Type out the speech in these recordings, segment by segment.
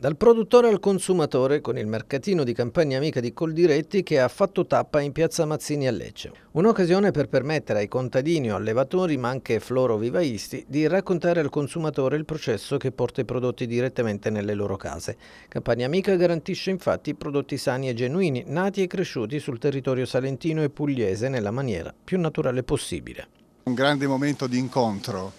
Dal produttore al consumatore con il mercatino di campagna amica di Coldiretti che ha fatto tappa in piazza Mazzini a Lecce. Un'occasione per permettere ai contadini o allevatori, ma anche florovivaisti, di raccontare al consumatore il processo che porta i prodotti direttamente nelle loro case. Campagna amica garantisce infatti prodotti sani e genuini, nati e cresciuti sul territorio salentino e pugliese nella maniera più naturale possibile. Un grande momento di incontro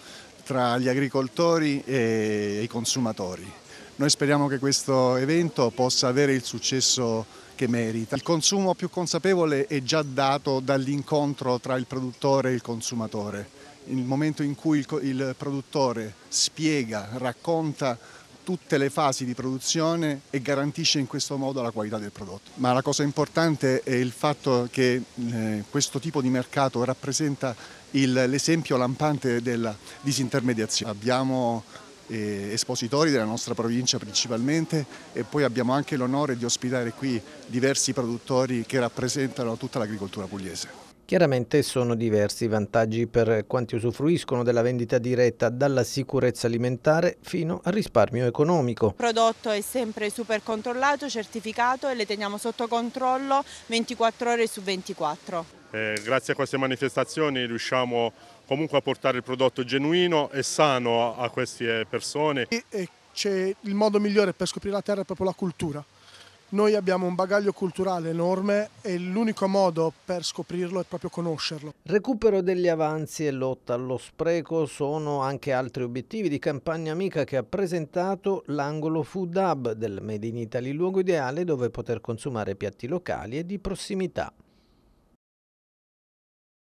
tra gli agricoltori e i consumatori noi speriamo che questo evento possa avere il successo che merita. Il consumo più consapevole è già dato dall'incontro tra il produttore e il consumatore. Il momento in cui il produttore spiega, racconta tutte le fasi di produzione e garantisce in questo modo la qualità del prodotto. Ma la cosa importante è il fatto che eh, questo tipo di mercato rappresenta l'esempio lampante della disintermediazione. Abbiamo eh, espositori della nostra provincia principalmente e poi abbiamo anche l'onore di ospitare qui diversi produttori che rappresentano tutta l'agricoltura pugliese. Chiaramente sono diversi i vantaggi per quanti usufruiscono della vendita diretta dalla sicurezza alimentare fino al risparmio economico. Il prodotto è sempre super controllato, certificato e le teniamo sotto controllo 24 ore su 24. Eh, grazie a queste manifestazioni riusciamo a comunque a portare il prodotto genuino e sano a, queste persone. c'è il modo migliore per scoprire la terra è proprio la cultura. Noi abbiamo un bagaglio culturale enorme e l'unico modo per scoprirlo è proprio conoscerlo. Recupero degli avanzi e lotta allo spreco sono anche altri obiettivi di Campagna Amica che ha presentato l'angolo Food Hub del Made in Italy, luogo ideale dove poter consumare piatti locali e di prossimità.